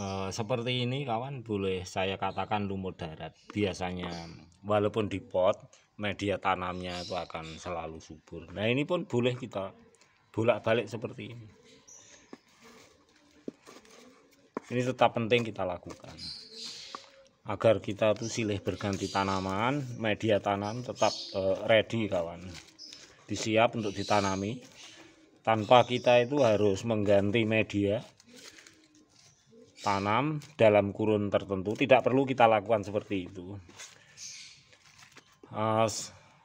Eh, seperti ini kawan boleh saya katakan lumut darat biasanya walaupun di pot media tanamnya itu akan selalu subur nah ini pun boleh kita bolak-balik seperti ini ini tetap penting kita lakukan agar kita tuh silih berganti tanaman media tanam tetap e, ready kawan disiap untuk ditanami tanpa kita itu harus mengganti media tanam dalam kurun tertentu tidak perlu kita lakukan seperti itu eh,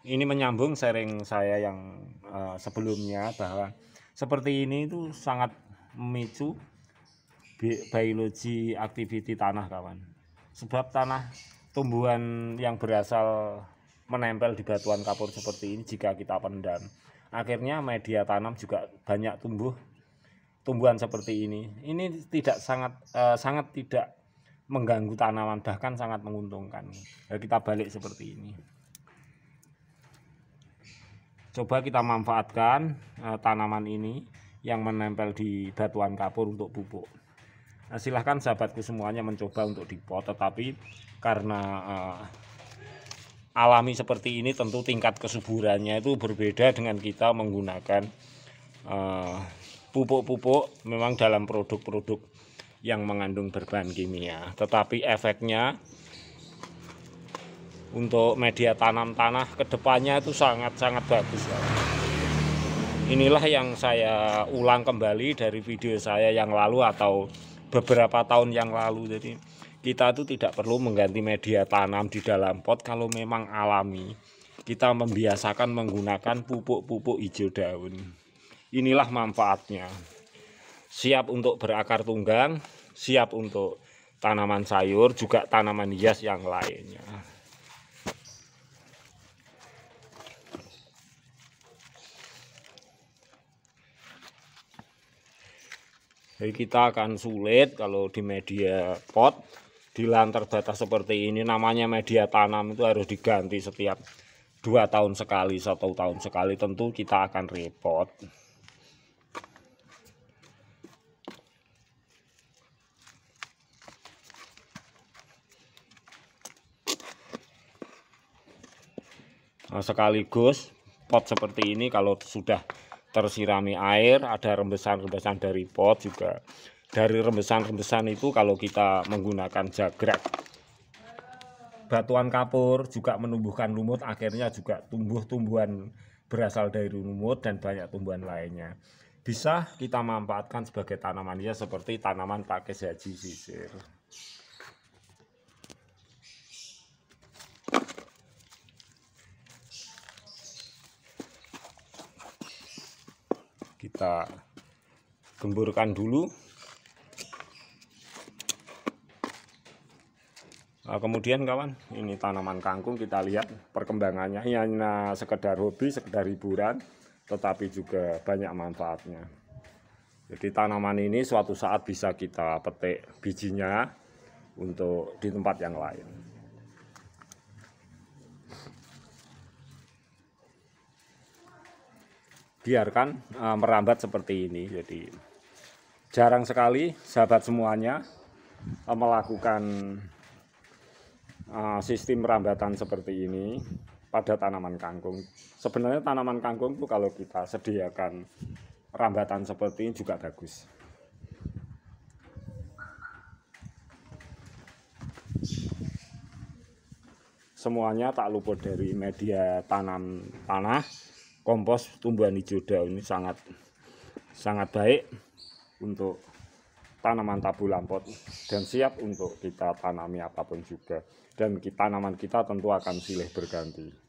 ini menyambung sharing saya yang eh, sebelumnya bahwa seperti ini itu sangat memicu biologi aktiviti tanah kawan sebab tanah tumbuhan yang berasal menempel di batuan kapur seperti ini jika kita pendam akhirnya media tanam juga banyak tumbuh tumbuhan seperti ini. Ini tidak sangat uh, sangat tidak mengganggu tanaman bahkan sangat menguntungkan. Ya, kita balik seperti ini. Coba kita manfaatkan uh, tanaman ini yang menempel di batuan kapur untuk pupuk. Nah, silahkan sahabatku semuanya mencoba untuk dipot, tetapi karena uh, alami seperti ini tentu tingkat kesuburannya itu berbeda dengan kita menggunakan uh, pupuk-pupuk memang dalam produk-produk yang mengandung berbahan kimia tetapi efeknya untuk media tanam tanah kedepannya itu sangat-sangat bagus inilah yang saya ulang kembali dari video saya yang lalu atau beberapa tahun yang lalu jadi kita itu tidak perlu mengganti media tanam di dalam pot kalau memang alami kita membiasakan menggunakan pupuk-pupuk hijau daun inilah manfaatnya siap untuk berakar tunggang siap untuk tanaman sayur juga tanaman hias yang lainnya jadi kita akan sulit kalau di media pot di lantar batas seperti ini namanya media tanam itu harus diganti setiap dua tahun sekali satu tahun sekali tentu kita akan repot Eh, sekaligus pot seperti ini kalau sudah tersirami air ada rembesan-rembesan dari pot juga dari rembesan-rembesan itu kalau kita menggunakan jagrak batuan kapur juga menumbuhkan lumut akhirnya juga tumbuh-tumbuhan berasal dari lumut dan banyak tumbuhan lainnya bisa kita manfaatkan sebagai tanaman ya seperti tanaman pakai haji sisir kita gemburkan dulu nah, kemudian kawan ini tanaman kangkung kita lihat perkembangannya ini hanya nah, sekedar hobi sekedar hiburan tetapi juga banyak manfaatnya jadi tanaman ini suatu saat bisa kita petik bijinya untuk di tempat yang lain biarkan uh, merambat seperti ini jadi jarang sekali sahabat semuanya uh, melakukan uh, sistem rambatan seperti ini pada tanaman kangkung sebenarnya tanaman kangkung itu kalau kita sediakan rambatan seperti ini juga bagus semuanya tak luput dari media tanam tanah kompos tumbuhan hijau daun ini sangat sangat baik untuk tanaman tabu lampot dan siap untuk kita tanami apapun juga dan tanaman kita tentu akan silih berganti